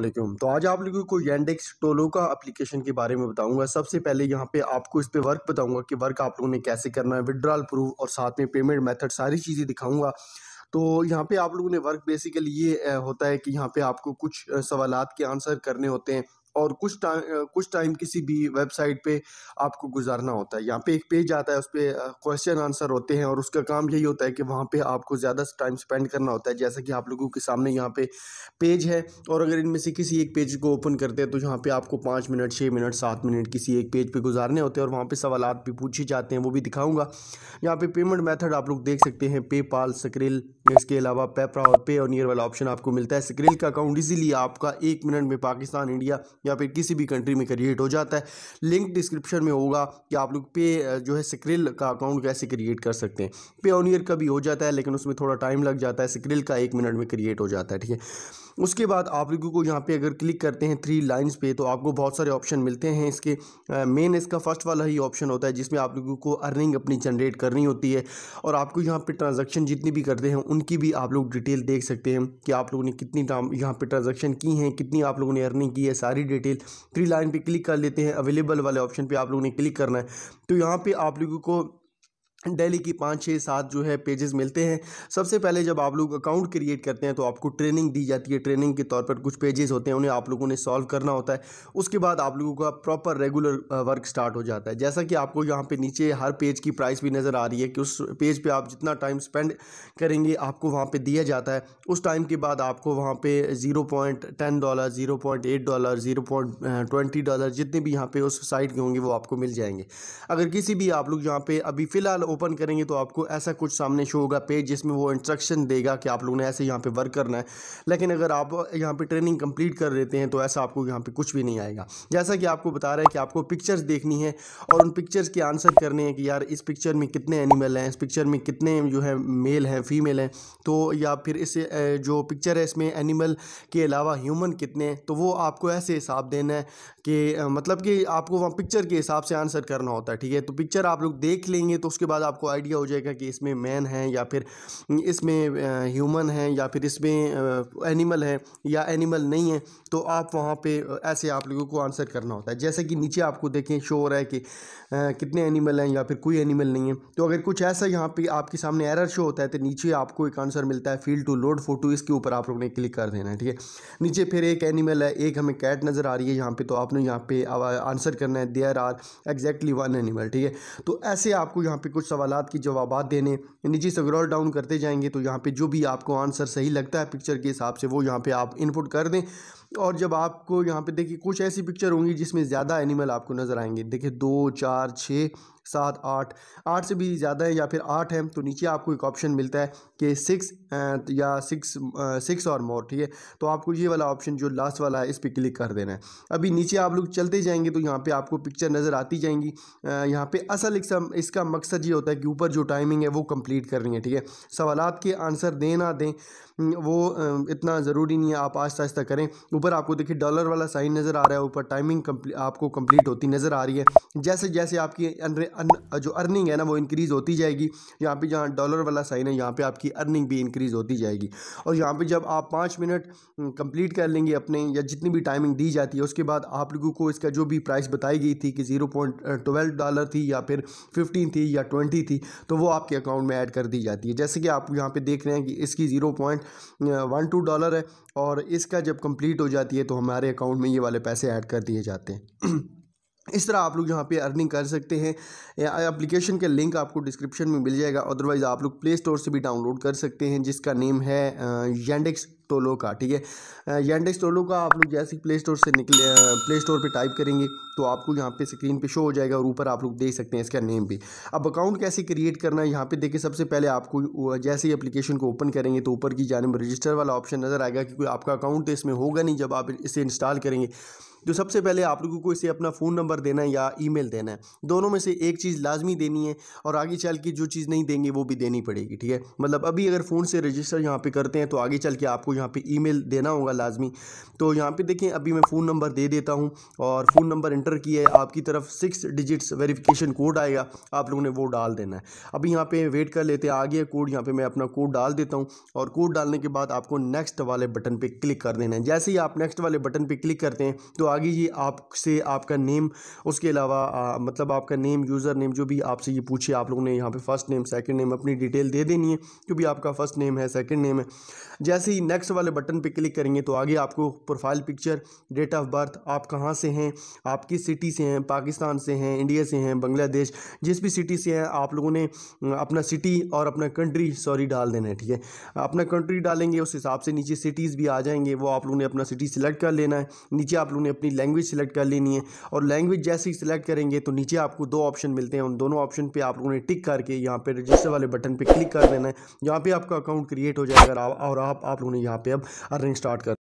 वालेकुम तो आज आप लोगों को येंडेक्स टोलो का एप्लीकेशन के बारे में बताऊंगा सबसे पहले यहाँ पे आपको इस पे वर्क बताऊंगा कि वर्क आप लोगों ने कैसे करना है विड्रॉल प्रूफ और साथ में पेमेंट मेथड सारी चीज़ें दिखाऊंगा तो यहाँ पे आप लोगों ने वर्क बेसिकली ये होता है कि यहाँ पे आपको कुछ सवाल के आंसर करने होते हैं और कुछ टाइम कुछ टाइम किसी भी वेबसाइट पे आपको गुजारना होता है यहाँ पे एक पेज आता है उस पर क्वेश्चन आंसर होते हैं और उसका काम यही होता है कि वहाँ पे आपको ज़्यादा टाइम स्पेंड करना होता है जैसा कि आप लोगों के सामने यहाँ पे पेज है और अगर इनमें से किसी एक पेज को ओपन करते हैं तो यहाँ पर आपको पाँच मिनट छः मिनट सात मिनट किसी एक पेज पे गुजारने होते हैं और वहाँ पर सवाल भी पूछे जाते हैं वो भी दिखाऊँगा यहाँ पर पेमेंट मैथड आप लोग देख सकते हैं पे पाल सक्रिल इसके अलावा पेपरा और पे नियर वाला ऑप्शन आपको मिलता है सक्रिल का अकाउंट इजीली आपका एक मिनट में पाकिस्तान इंडिया या फिर किसी भी कंट्री में क्रिएट हो जाता है लिंक डिस्क्रिप्शन में होगा कि आप लोग पे जो है सिक्रिल का अकाउंट कैसे क्रिएट कर सकते हैं पे ऑन ईयर का भी हो जाता है लेकिन उसमें थोड़ा टाइम लग जाता है सिक्रिल का एक मिनट में क्रिएट हो जाता है ठीक है उसके बाद आप लोगों को यहाँ पे अगर क्लिक करते हैं थ्री लाइंस पे तो आपको बहुत सारे ऑप्शन मिलते हैं इसके मेन इसका फर्स्ट वाला ही ऑप्शन होता है जिसमें आप लोगों को अर्निंग अपनी जनरेट करनी होती है और आपको यहाँ पे ट्रांजैक्शन जितनी भी करते हैं उनकी भी आप लोग डिटेल देख सकते हैं कि आप लोगों ने कितनी यहाँ पर ट्रांजेक्शन की हैं कितनी आप लोगों ने अर्निंग की है सारी डिटेल थ्री लाइन पे क्लिक कर लेते हैं अवेलेबल वाले ऑप्शन पे आप लोगों ने क्लिक करना है तो यहाँ पे आप लोगों को डेली की पाँच छः सात जो है पेजेस मिलते हैं सबसे पहले जब आप लोग अकाउंट क्रिएट करते हैं तो आपको ट्रेनिंग दी जाती है ट्रेनिंग के तौर पर कुछ पेजेस होते हैं उन्हें आप लोगों ने सॉल्व करना होता है उसके बाद आप लोगों का प्रॉपर रेगुलर वर्क स्टार्ट हो जाता है जैसा कि आपको यहाँ पे नीचे हर पेज की प्राइस भी नज़र आ रही है कि उस पेज पर पे आप जितना टाइम स्पेंड करेंगे आपको वहाँ पर दिया जाता है उस टाइम के बाद आपको वहाँ पर zero point ten dollar zero point eight dollar zero point twenty dollar जितने भी यहाँ पर उस साइट के होंगे वो आपको मिल जाएंगे अगर किसी भी आप लोग यहाँ पर अभी फ़िलहाल ओपन करेंगे तो आपको ऐसा कुछ सामने शो होगा पेज जिसमें वो इंस्ट्रक्शन देगा कि आप लोगों ने ऐसे यहाँ पे वर्क करना है लेकिन अगर आप यहाँ पे ट्रेनिंग कंप्लीट कर लेते हैं तो ऐसा आपको यहाँ पे कुछ भी नहीं आएगा जैसा कि आपको बता रहा है कि आपको पिक्चर्स देखनी है और उन पिक्चर्स के आंसर करने हैं कि यार इस पिक्चर में कितने एनिमल हैं इस पिक्चर में कितने जो है मेल हैं फीमेल हैं तो या फिर इस जो पिक्चर है इसमें एनिमल के अलावा ह्यूमन कितने हैं तो वो आपको ऐसे हिसाब देना है कि मतलब कि आपको वहाँ पिक्चर के हिसाब से आंसर करना होता है ठीक है तो पिक्चर आप लोग देख लेंगे तो उसके बाद बाद आपको आइडिया हो जाएगा कि इसमें मैन है या फिर इसमें ह्यूमन है या फिर इसमें एनिमल है या एनिमल नहीं है तो आप वहाँ पे ऐसे आप लोगों को आंसर करना होता है जैसे कि नीचे आपको देखें शो हो रहा है कि कितने एनिमल हैं या फिर कोई एनिमल नहीं है तो अगर कुछ ऐसा यहाँ पर आपके सामने एरर शो होता है तो नीचे आपको एक आंसर मिलता है फील्ड टू लोड फोटो इसके ऊपर आप लोग ने क्लिक कर देना है ठीक है नीचे फिर एक एनिमल है एक हमें कैट नज़र आ रही है यहाँ पर तो आपने यहाँ पर आंसर करना है there are exactly one animal ठीक है तो ऐसे आपको यहाँ पर कुछ सवाल के जवाब देने निजी स्क्रॉल डाउन करते जाएंगे तो यहाँ पर जो भी आपको आंसर सही लगता है पिक्चर के हिसाब से वो यहाँ पर आप इनपुट कर दें और जब आपको यहाँ पे देखिए कुछ ऐसी पिक्चर होंगी जिसमें ज़्यादा एनिमल आपको नज़र आएंगे देखिए दो चार छः सात आठ आठ से भी ज़्यादा है या फिर आठ है तो नीचे आपको एक ऑप्शन मिलता है कि सिक्स या सिक्स सिक्स और मोर ठीक है तो आपको ये वाला ऑप्शन जो लास्ट वाला है इस पर क्लिक कर देना है अभी नीचे आप लोग चलते जाएंगे तो यहाँ पे आपको पिक्चर नज़र आती जाएंगी यहाँ पे असल एक इसका मकसद ये होता है कि ऊपर जो टाइमिंग है वो कम्प्लीट करनी है ठीक है सवाल के आंसर दें ना दें वो इतना ज़रूरी नहीं है आप आहिस्ता आहिस्ता करें ऊपर आपको देखिए डॉलर वाला साइन नज़र आ रहा है ऊपर टाइमिंग कम्प्ली आपको कंप्लीट होती नज़र आ रही है जैसे जैसे आपकी अन, अन, जो अर्निंग है ना वो इंक्रीज़ होती जाएगी यहाँ पे जहाँ डॉलर वाला साइन है यहाँ पे आपकी अर्निंग भी इंक्रीज़ होती जाएगी और यहाँ पे जब आप पाँच मिनट कम्प्लीट हम्म, कर लेंगे अपने या जितनी भी टाइमिंग दी जाती है उसके बाद आप लोगों को इसका जो भी प्राइस बताई गई थी कि ज़ीरो डॉलर थी या फिर फिफ्टीन थी या ट्वेंटी थी तो वो आपके अकाउंट में ऐड कर दी जाती है जैसे कि आप यहाँ पर देख रहे हैं कि इसकी ज़ीरो डॉलर है और इसका जब कंप्लीट हो जाती है तो हमारे अकाउंट में ये वाले पैसे ऐड कर दिए जाते हैं इस तरह आप लोग यहाँ पे अर्निंग कर सकते हैं एप्लीकेशन का लिंक आपको डिस्क्रिप्शन में मिल जाएगा अदरवाइज़ आप लोग प्ले स्टोर से भी डाउनलोड कर सकते हैं जिसका नेम है येंडेक्स टोलो का ठीक है येंडेक्स टोलो का आप लोग जैसे प्ले स्टोर से निकले प्ले स्टोर पर टाइप करेंगे तो आपको यहाँ पे स्क्रीन पे शो हो जाएगा और ऊपर आप लोग देख सकते हैं इसका नेम भी अब अकाउंट कैसे क्रिएट करना है यहाँ पे देखिए सबसे पहले आपको जैसे ही एप्लीकेशन को ओपन करेंगे तो ऊपर की में रजिस्टर वाला ऑप्शन नज़र आएगा क्योंकि आपका अकाउंट तो इसमें होगा नहीं जब आप इसे इंस्टॉल करेंगे तो सबसे पहले आप लोगों को इसे अपना फ़ोन नंबर देना है या ईमेल देना है दोनों में से एक चीज़ लाजमी देनी है और आगे चल के जो चीज़ नहीं देंगे वो भी देनी पड़ेगी ठीक है मतलब अभी अगर फ़ोन से रजिस्टर यहाँ पे करते हैं तो आगे चल के आपको यहाँ पे ईमेल देना होगा लाजमी तो यहाँ पे देखें अभी मैं फ़ोन नंबर दे देता हूँ और फ़ोन नंबर इंटर किया है आपकी तरफ सिक्स डिजिट्स वेरिफिकेशन कोड आएगा आप लोगों ने वो डाल देना है अभी यहाँ पर वेट कर लेते हैं आगे कोड यहाँ पर मैं अपना कोड डाल देता हूँ और कोड डालने के बाद आपको नेक्स्ट वाले बटन पर क्लिक कर देना है जैसे ही आप नेक्स्ट वाले बटन पर क्लिक करते हैं तो आगे ये आपसे आपका नेम उसके अलावा मतलब आपका नेम यूज़र नेम जो भी आपसे ये पूछे आप लोगों ने यहाँ पे फर्स्ट नेम सेकंड नेम अपनी डिटेल दे देनी है जो भी आपका फर्स्ट नेम है सेकंड नेम है जैसे ही नेक्स्ट वाले बटन पे क्लिक करेंगे तो आगे आपको profile picture date of birth आप कहाँ से हैं आप किस सिटी से हैं पाकिस्तान से हैं इंडिया से हैं बांग्लादेश जिस भी सिटी से हैं आप लोगों ने अपना सिटी और अपना कंट्री सॉरी डाल देना है ठीक है अपना कंट्री डालेंगे उस हिसाब से नीचे सिटीज़ भी आ जाएंगे वो आप लोगों ने अपना सिटी सेलेक्ट कर लेना है नीचे आप लोगों ने अपनी लैंग्वेज सेलेक्ट कर लेनी है और लैंग्वेज जैसे ही सिलेक्ट करेंगे तो नीचे आपको दो ऑप्शन मिलते हैं उन दोनों ऑप्शन पर आप लोगों ने टिक करके यहाँ पे रजिस्टर वाले बटन पर क्लिक कर देना है यहाँ पर आपका अकाउंट क्रिएट हो जाएगा और आप लोगों ने यहाँ पर अब अर्निंग स्टार्ट कर